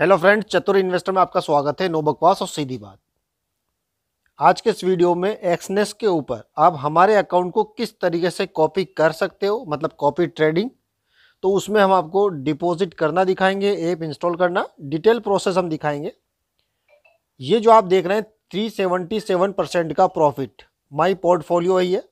hello friend चतुर investor में आपका स्वागत है नो बकवास और सीधी बात आज के इस वीडियो में एक्सनेस के ऊपर आप हमारे अकाउंट को किस तरीके से कॉपी कर सकते हो मतलब कॉपी ट्रेडिंग तो उसमें हम आपको डिपॉजिट करना दिखाएंगे ऐप इंस्टॉल करना डिटेल प्रोसेस हम दिखाएंगे ये जो आप देख रहे हैं थ्री सेवेंटी सेवन परसेंट का प्रॉफिट माई पोर्टफोलियो है ये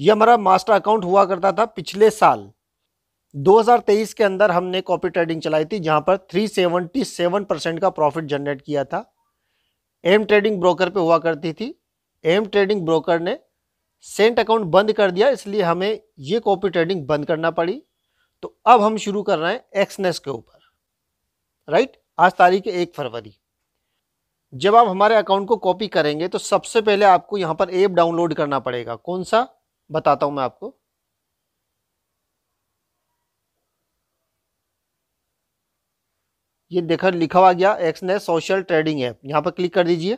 ये हमारा मास्टर अकाउंट हुआ करता था पिछले साल 2023 के अंदर हमने कॉपी ट्रेडिंग चलाई थी जहां पर 377 परसेंट का प्रॉफिट जनरेट किया था एम ट्रेडिंग ब्रोकर पे हुआ करती थी एम ट्रेडिंग ब्रोकर ने सेंट अकाउंट बंद कर दिया इसलिए हमें ये कॉपी ट्रेडिंग बंद करना पड़ी तो अब हम शुरू कर रहे हैं एक्सनेस के ऊपर राइट आज तारीख है एक फरवरी जब आप हमारे अकाउंट को कॉपी करेंगे तो सबसे पहले आपको यहाँ पर ऐप डाउनलोड करना पड़ेगा कौन सा बताता हूँ मैं आपको ये देखा लिखा हुआ गया एक्स ने सोशल ट्रेडिंग ऐप यहाँ पर क्लिक कर दीजिए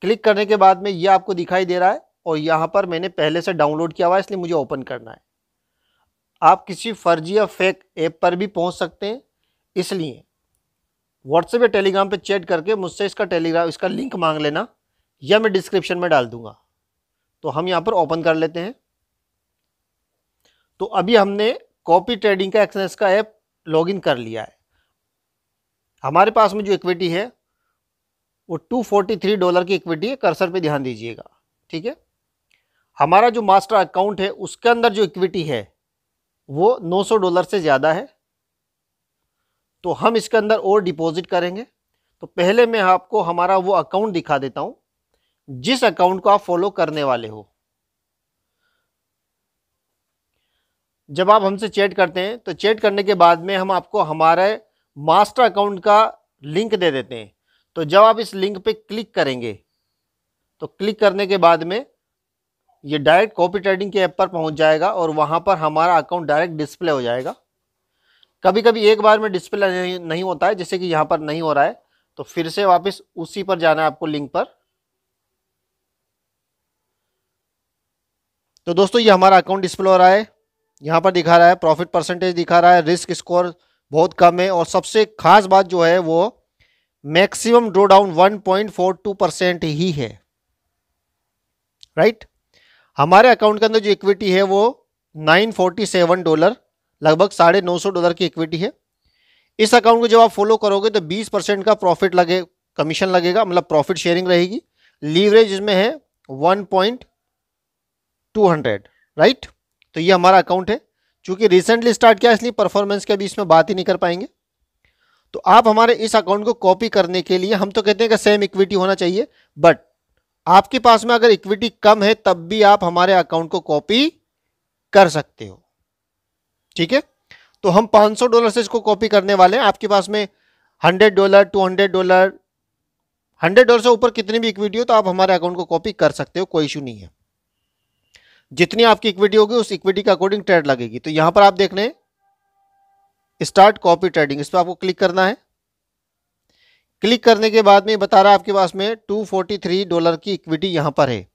क्लिक करने के बाद में ये आपको दिखाई दे रहा है और यहाँ पर मैंने पहले से डाउनलोड किया हुआ है इसलिए मुझे ओपन करना है आप किसी फर्जी या फेक ऐप पर भी पहुँच सकते हैं इसलिए व्हाट्सएप या टेलीग्राम पर चैट करके मुझसे इसका टेलीग्राम इसका लिंक मांग लेना या मैं डिस्क्रिप्शन में डाल दूंगा तो हम यहाँ पर ओपन कर लेते हैं तो अभी हमने कॉपी ट्रेडिंग का एक्सनेस का ऐप लॉगिन कर लिया है हमारे पास में जो इक्विटी है वो 243 डॉलर की इक्विटी है कर्सर पे ध्यान दीजिएगा ठीक है हमारा जो मास्टर अकाउंट है उसके अंदर जो इक्विटी है वो 900 डॉलर से ज़्यादा है तो हम इसके अंदर और डिपॉजिट करेंगे तो पहले मैं आपको हमारा वो अकाउंट दिखा देता हूँ जिस अकाउंट को आप फॉलो करने वाले हो जब आप हमसे चैट करते हैं तो चैट करने के बाद में हम आपको हमारे मास्टर अकाउंट का लिंक दे देते हैं तो जब आप इस लिंक पे क्लिक करेंगे तो क्लिक करने के बाद में ये डायरेक्ट कॉपी ट्रेडिंग के ऐप पर पहुंच जाएगा और वहां पर हमारा अकाउंट डायरेक्ट डिस्प्ले हो जाएगा कभी कभी एक बार में डिस्प्ले नहीं होता है जैसे कि यहाँ पर नहीं हो रहा है तो फिर से वापस उसी पर जाना है आपको लिंक पर तो दोस्तों ये हमारा अकाउंट डिस्प्ले हो रहा है यहाँ पर दिखा रहा है प्रॉफिट परसेंटेज दिखा रहा है रिस्क स्कोर बहुत कम है और सबसे खास बात जो है वो मैक्सिमम फोर 1.42 परसेंट ही है राइट हमारे अकाउंट के अंदर जो इक्विटी है वो 947 डॉलर लगभग साढ़े नौ सौ डॉलर की इक्विटी है इस अकाउंट को जब आप फॉलो करोगे तो 20 परसेंट का प्रॉफिट लगे कमीशन लगेगा मतलब प्रॉफिट शेयरिंग रहेगी लीवरेज इसमें है वन राइट तो ये हमारा अकाउंट है चूंकि रिसेंटली स्टार्ट किया इसलिए परफॉर्मेंस के अभी इसमें बात ही नहीं कर पाएंगे तो आप हमारे इस अकाउंट को कॉपी करने के लिए हम तो कहते हैं कि सेम इक्विटी होना चाहिए बट आपके पास में अगर इक्विटी कम है तब भी आप हमारे अकाउंट को कॉपी कर सकते हो ठीक है तो हम 500 डॉलर से इसको कॉपी करने वाले हैं आपके पास में 100 डॉलर 200 डॉलर 100 डॉलर से ऊपर कितनी भी इक्विटी हो तो आप हमारे अकाउंट को कॉपी कर सकते हो कोई इशू नहीं है जितनी आपकी इक्विटी होगी उस इक्विटी के अकॉर्डिंग ट्रेड लगेगी तो यहां पर आप देख रहे हैं स्टार्ट कॉपी ट्रेडिंग इस पर आपको क्लिक करना है क्लिक करने के बाद में बता रहा है आपके पास में 243 डॉलर की इक्विटी यहां पर है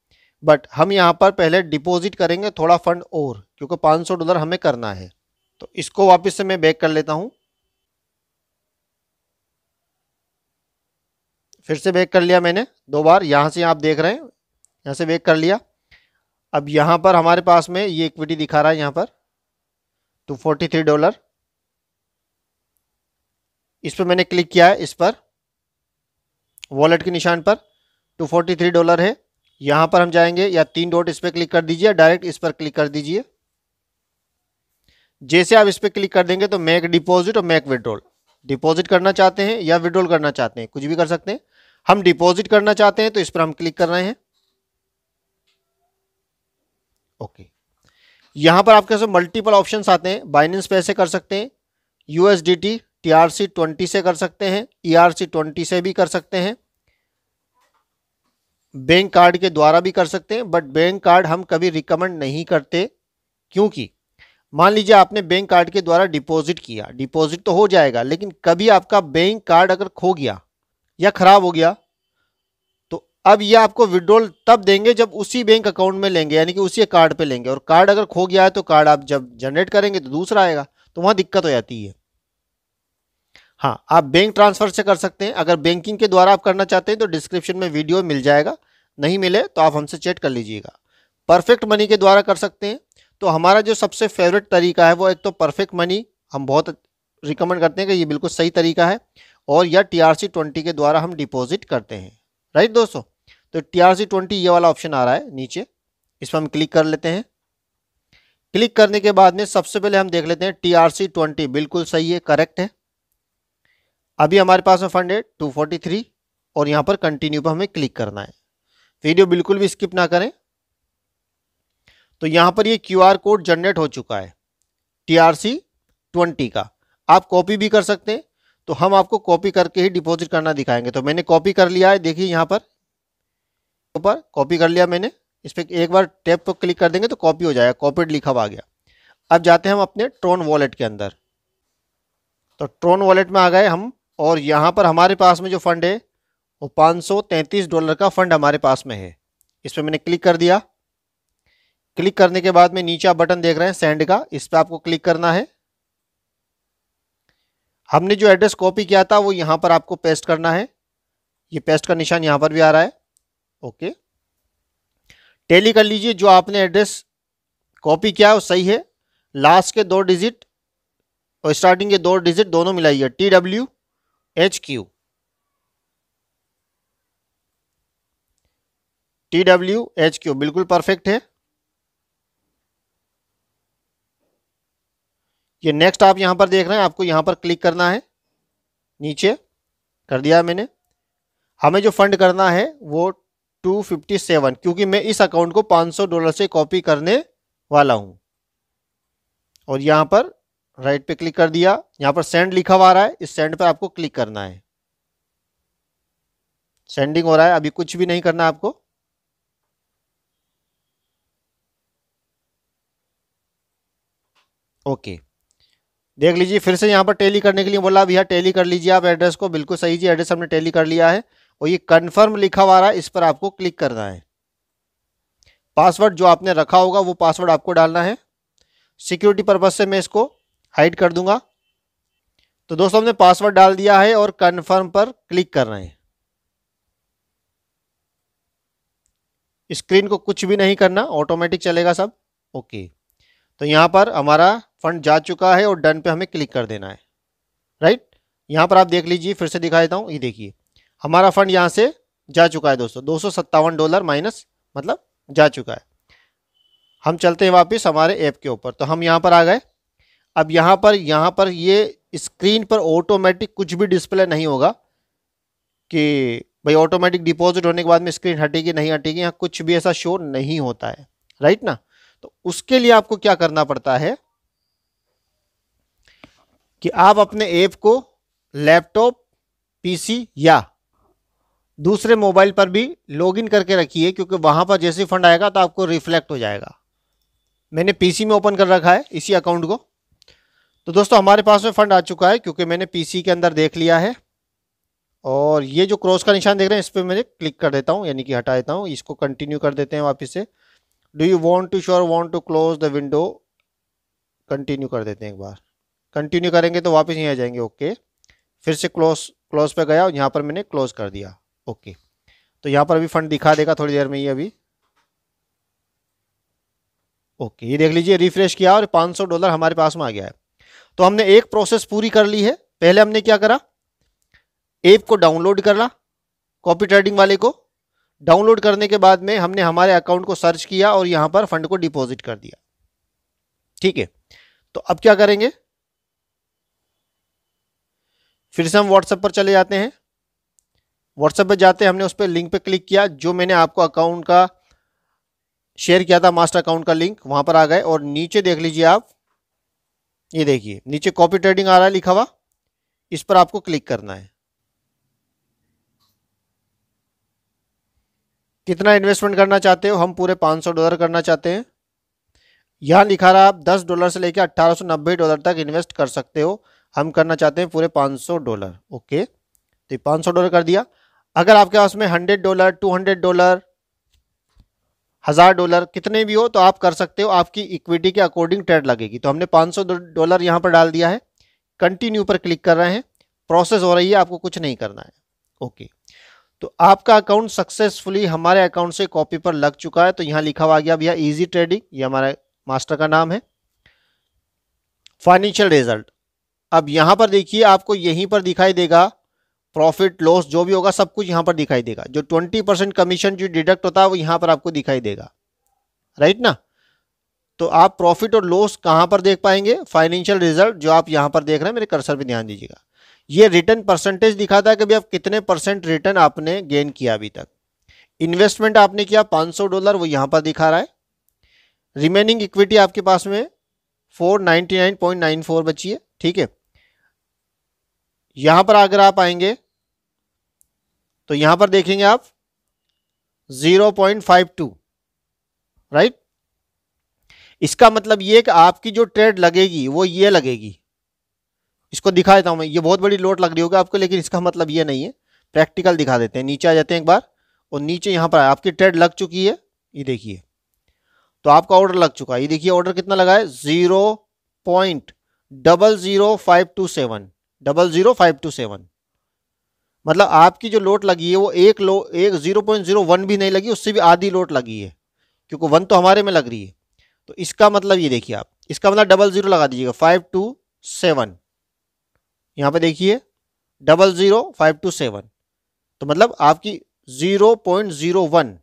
बट हम यहां पर पहले डिपॉजिट करेंगे थोड़ा फंड और क्योंकि 500 डॉलर हमें करना है तो इसको वापस से मैं बैक कर लेता हूं फिर से बैक कर लिया मैंने दो बार यहां से आप देख रहे हैं यहां से बैक कर लिया अब यहां पर हमारे पास में ये इक्विटी दिखा रहा है यहां पर तो फोर्टी थ्री डॉलर इस पर मैंने क्लिक किया है इस पर वॉलेट के निशान पर टू फोर्टी थ्री डॉलर है यहां पर हम जाएंगे या तीन डॉट इस पर क्लिक कर दीजिए डायरेक्ट इस पर क्लिक कर दीजिए जैसे आप इस पर क्लिक कर देंगे तो मैक डिपॉजिट और मैक विड्रॉल डिपॉजिट करना चाहते हैं या विड्रॉल करना चाहते हैं कुछ भी कर सकते हैं हम डिपॉजिट करना चाहते हैं तो इस पर हम क्लिक कर रहे हैं ओके यहां पर आपके पास मल्टीपल ऑप्शन आते हैं बाइनेंस पैसे कर सकते हैं यूएसडीटी टीआरसी ट्वेंटी से कर सकते हैं ईआरसी e ट्वेंटी से भी कर सकते हैं बैंक कार्ड के द्वारा भी कर सकते हैं बट बैंक कार्ड हम कभी रिकमेंड नहीं करते क्योंकि मान लीजिए आपने बैंक कार्ड के द्वारा डिपॉजिट किया डिपॉजिट तो हो जाएगा लेकिन कभी आपका बैंक कार्ड अगर खो गया या ख़राब हो गया अब ये आपको विड्रॉल तब देंगे जब उसी बैंक अकाउंट में लेंगे यानी कि उसी कार्ड पे लेंगे और कार्ड अगर खो गया है तो कार्ड आप जब जनरेट करेंगे तो दूसरा आएगा तो वहाँ दिक्कत हो जाती है हाँ आप बैंक ट्रांसफ़र से कर सकते हैं अगर बैंकिंग के द्वारा आप करना चाहते हैं तो डिस्क्रिप्शन में वीडियो मिल जाएगा नहीं मिले तो आप हमसे चेक कर लीजिएगा परफेक्ट मनी के द्वारा कर सकते हैं तो हमारा जो सबसे फेवरेट तरीका है वो एक तो परफेक्ट मनी हम बहुत रिकमेंड करते हैं कि ये बिल्कुल सही तरीका है और या टी आर सी ट्वेंटी के द्वारा हम डिपॉजिट करते हैं राइट दोस्तों तो टी आर सी ट्वेंटी ये वाला ऑप्शन आ रहा है नीचे इस पर हम क्लिक कर लेते हैं क्लिक करने के बाद में सबसे पहले हम देख लेते हैं टी आर सी ट्वेंटी बिल्कुल सही है करेक्ट है अभी हमारे पास में फंड है टू फोर्टी थ्री और यहाँ पर कंटिन्यू पर हमें क्लिक करना है वीडियो बिल्कुल भी स्किप ना करें तो यहाँ पर ये क्यू आर कोड जनरेट हो चुका है टी आर सी ट्वेंटी का आप कॉपी भी कर सकते हैं तो हम आपको कॉपी करके ही डिपॉजिट करना दिखाएंगे तो मैंने कॉपी कर लिया है देखिए यहाँ पर ऊपर कॉपी कर लिया मैंने इस पर एक बार टैप पर क्लिक कर देंगे तो कॉपी हो जाएगा कॉपीड लिखा हुआ आ गया अब जाते हैं हम अपने ट्रोन वॉलेट के अंदर तो ट्रोन वॉलेट में आ गए हम और यहाँ पर हमारे पास में जो फंड है वो पाँच डॉलर का फंड हमारे पास में है इस पर मैंने क्लिक कर दिया क्लिक करने के बाद में नीचा बटन देख रहे हैं सेंड का इस पर आपको क्लिक करना है हमने जो एड्रेस कॉपी किया था वो यहाँ पर आपको पेस्ट करना है ये पेस्ट का निशान यहाँ पर भी आ रहा है ओके टेली कर लीजिए जो आपने एड्रेस कॉपी किया है वो सही है लास्ट के दो डिजिट और स्टार्टिंग के दो डिजिट दोनों मिलाइए T W H Q T W H Q बिल्कुल परफेक्ट है ये नेक्स्ट आप यहां पर देख रहे हैं आपको यहां पर क्लिक करना है नीचे कर दिया मैंने हमें जो फंड करना है वो टू फिफ्टी सेवन क्योंकि मैं इस अकाउंट को पाँच सौ डॉलर से कॉपी करने वाला हूँ और यहाँ पर राइट पे क्लिक कर दिया यहाँ पर सेंड लिखा हुआ रहा है इस सेंड पर आपको क्लिक करना है सेंडिंग हो रहा है अभी कुछ भी नहीं करना आपको ओके देख लीजिए फिर से यहाँ पर टेली करने के लिए बोला भैया टेली कर लीजिए आप एड्रेस को बिल्कुल सही जी एड्रेस हमने टेली कर लिया है और ये कन्फर्म लिखा हुआ रहा है इस पर आपको क्लिक करना है पासवर्ड जो आपने रखा होगा वो पासवर्ड आपको डालना है सिक्योरिटी पर्पज से मैं इसको हाइड कर दूंगा तो दोस्तों हमने पासवर्ड डाल दिया है और कन्फर्म पर क्लिक करना है स्क्रीन को कुछ भी नहीं करना ऑटोमेटिक चलेगा सब ओके तो यहां पर हमारा फंड जा चुका है और डन पे हमें क्लिक कर देना है राइट यहां पर आप देख लीजिए फिर से दिखा देता हूँ ये देखिए हमारा फंड यहाँ से जा चुका है दोस्तों दो डॉलर माइनस मतलब जा चुका है हम चलते हैं वापस हमारे ऐप के ऊपर तो हम यहाँ पर आ गए अब यहाँ पर यहाँ पर ये स्क्रीन पर ऑटोमेटिक कुछ भी डिस्प्ले नहीं होगा कि भाई ऑटोमेटिक डिपॉजिट होने के बाद में स्क्रीन हटेगी नहीं हटेगी यहाँ कुछ भी ऐसा शो नहीं होता है राइट ना तो उसके लिए आपको क्या करना पड़ता है कि आप अपने ऐप को लैपटॉप पीसी या दूसरे मोबाइल पर भी लॉगिन करके रखिए क्योंकि वहाँ पर जैसे फंड आएगा तो आपको रिफ्लेक्ट हो जाएगा मैंने पीसी में ओपन कर रखा है इसी अकाउंट को तो दोस्तों हमारे पास में फ़ंड आ चुका है क्योंकि मैंने पीसी के अंदर देख लिया है और ये जो क्रॉस का निशान देख रहे हैं इस पर मैंने क्लिक कर देता हूँ यानी कि हटा देता हूँ इसको कंटिन्यू कर देते हैं वापस से do you want to sure want to close the window continue कर देते हैं एक बार कंटिन्यू करेंगे तो वापस यहीं आ जाएंगे ओके फिर से क्लोज क्लोज पे गया और यहाँ पर मैंने क्लोज कर दिया ओके तो यहाँ पर अभी फंड दिखा देगा थोड़ी देर में ही अभी ओके ये देख लीजिए रिफ्रेश किया और 500 डॉलर हमारे पास में आ गया है तो हमने एक प्रोसेस पूरी कर ली है पहले हमने क्या करा ऐप को डाउनलोड करा कॉपी ट्रेडिंग वाले को डाउनलोड करने के बाद में हमने हमारे अकाउंट को सर्च किया और यहाँ पर फंड को डिपॉजिट कर दिया ठीक है तो अब क्या करेंगे फिर से हम व्हाट्सएप पर चले जाते हैं व्हाट्सएप पे जाते हमने उस पर लिंक पे क्लिक किया जो मैंने आपको अकाउंट का शेयर किया था मास्टर अकाउंट का लिंक वहाँ पर आ गए और नीचे देख लीजिए आप ये देखिए नीचे कॉपी ट्रेडिंग आ रहा है लिखा हुआ इस पर आपको क्लिक करना है कितना इन्वेस्टमेंट करना चाहते हो हम पूरे 500 डॉलर करना चाहते हैं यहाँ लिखा रहा आप 10 डॉलर से लेकर अट्ठारह डॉलर तक इन्वेस्ट कर सकते हो हम करना चाहते हैं पूरे 500 डॉलर ओके तो ये 500 डॉलर कर दिया अगर आपके पास में hundred dollar two hundred dollar हज़ार डॉलर कितने भी हो तो आप कर सकते हो आपकी इक्विटी के अकॉर्डिंग ट्रेड लगेगी तो हमने पांच सौ डॉलर यहां पर डाल दिया है कंटिन्यू पर क्लिक कर रहे हैं प्रोसेस हो रही है आपको कुछ नहीं करना है ओके तो आपका अकाउंट सक्सेसफुली हमारे अकाउंट से कॉपी पर लग चुका है तो यहां लिखा हुआ गया भैया इजी ट्रेडिंग ये हमारे मास्टर का नाम है फाइनेंशियल रिजल्ट अब यहां पर देखिए आपको यहीं पर दिखाई देगा प्रॉफिट लॉस जो भी होगा सब कुछ यहां पर दिखाई देगा जो ट्वेंटी परसेंट कमीशन जो डिडक्ट होता है वो यहां पर आपको दिखाई देगा राइट ना तो आप प्रॉफिट और लॉस कहां पर देख पाएंगे फाइनेंशियल रिजल्ट जो आप यहां पर देख रहे हैं मेरे कर्सर पर ध्यान दीजिएगा ये रिटर्न परसेंटेज दिखाता है कि भाई आप कितने परसेंट रिटर्न आपने गेन किया अभी तक इन्वेस्टमेंट आपने किया 500 डॉलर वो यहाँ पर दिखा रहा है रिमेनिंग इक्विटी आपके पास में फोर बची है ठीक है यहां पर अगर आप आएंगे तो यहां पर देखेंगे आप 0.52 राइट इसका मतलब ये कि आपकी जो ट्रेड लगेगी वो ये लगेगी इसको दिखा देता हूं मैं ये बहुत बड़ी लोट लग रही होगी आपको लेकिन इसका मतलब ये नहीं है प्रैक्टिकल दिखा देते हैं नीचे आ जाते हैं एक बार और नीचे यहां पर आपकी ट्रेड लग चुकी है ये देखिए तो आपका ऑर्डर लग चुका है ये देखिए ऑर्डर कितना लगा है zero point double zero five two seven double zero five two seven मतलब आपकी जो लोट लगी है वो एक लो एक जीरो पॉइंट जीरो वन भी नहीं लगी उससे भी आधी लोट लगी है क्योंकि वन तो हमारे में लग रही है तो इसका मतलब ये देखिए आप इसका मतलब डबल जीरो लगा दीजिएगा फाइव टू सेवन यहाँ पे देखिए double zero five two seven तो मतलब आपकी जीरो पॉइंट जीरो वन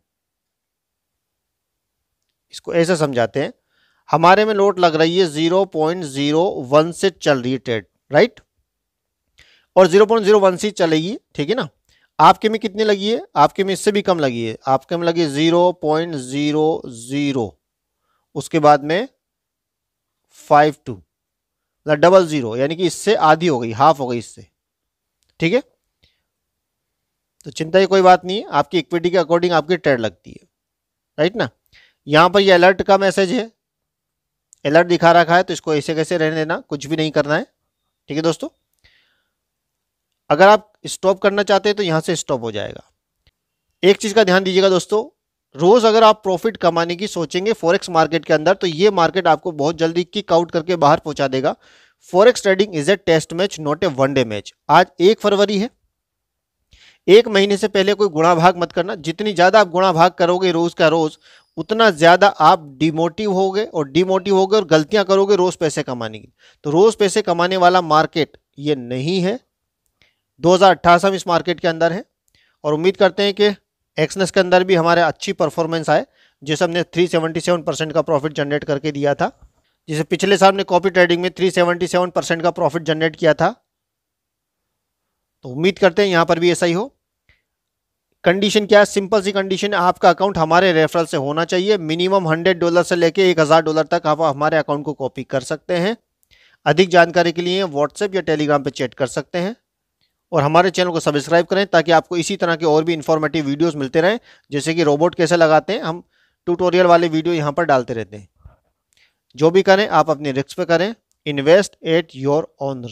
इसको ऐसे समझाते हैं हमारे में लोट लग रही है जीरो पॉइंट जीरो वन से चल रही है ट्रेड राइट और जीरो पॉइंट जीरो वन सी चलेगी ठीक है ना आपके में कितनी लगी है आपके में इससे भी कम लगी है आपके में लगी जीरो पॉइंट जीरो जीरो उसके बाद में फाइव टू डबल जीरो यानी कि इससे आधी हो गई हाफ हो गई इससे ठीक है तो चिंता की कोई बात नहीं है आपकी इक्विटी के अकॉर्डिंग आपकी ट्रेड लगती है राइट ना यहां पर ये अलर्ट का मैसेज है अलर्ट दिखा रखा है तो इसको ऐसे कैसे रहने देना कुछ भी नहीं करना है ठीक है दोस्तों अगर आप स्टॉप करना चाहते हैं तो यहाँ से स्टॉप हो जाएगा एक चीज़ का ध्यान दीजिएगा दोस्तों रोज़ अगर आप प्रॉफिट कमाने की सोचेंगे फॉरेक्स मार्केट के अंदर तो ये मार्केट आपको बहुत जल्दी किक आउट करके बाहर पहुंचा देगा forex trading is a test match not a one day match आज एक फरवरी है एक महीने से पहले कोई गुणा भाग मत करना जितनी ज़्यादा आप गुणा भाग करोगे रोज़ का रोज़ उतना ज़्यादा आप डिमोटिव होगे और डिमोटिव होगे और गलतियां करोगे रोज़ पैसे कमाने की तो रोज़ पैसे कमाने वाला मार्केट ये नहीं है दो हज़ार इस मार्केट के अंदर है और उम्मीद करते हैं कि एक्सनेस के अंदर भी हमारे अच्छी परफॉर्मेंस आए जिसे हमने 377 परसेंट का प्रॉफिट जनरेट करके दिया था जिसे पिछले साल ने कॉपी ट्रेडिंग में 377 परसेंट का प्रॉफिट जनरेट किया था तो उम्मीद करते हैं यहाँ पर भी ऐसा ही हो कंडीशन क्या है सिंपल सी कंडीशन है आपका अकाउंट हमारे रेफरल से होना चाहिए मिनिमम हंड्रेड डॉलर से लेके एक हज़ार डॉलर तक आप हमारे अकाउंट को कॉपी कर सकते हैं अधिक जानकारी के लिए व्हाट्सएप या टेलीग्राम पर चैट कर सकते हैं और हमारे चैनल को सब्सक्राइब करें ताकि आपको इसी तरह के और भी इन्फॉर्मेटिव वीडियोस मिलते रहें जैसे कि रोबोट कैसे लगाते हैं हम ट्यूटोरियल वाले वीडियो यहाँ पर डालते रहते हैं जो भी करें आप अपने रिक्स पे करें इन्वेस्ट एट योर ओन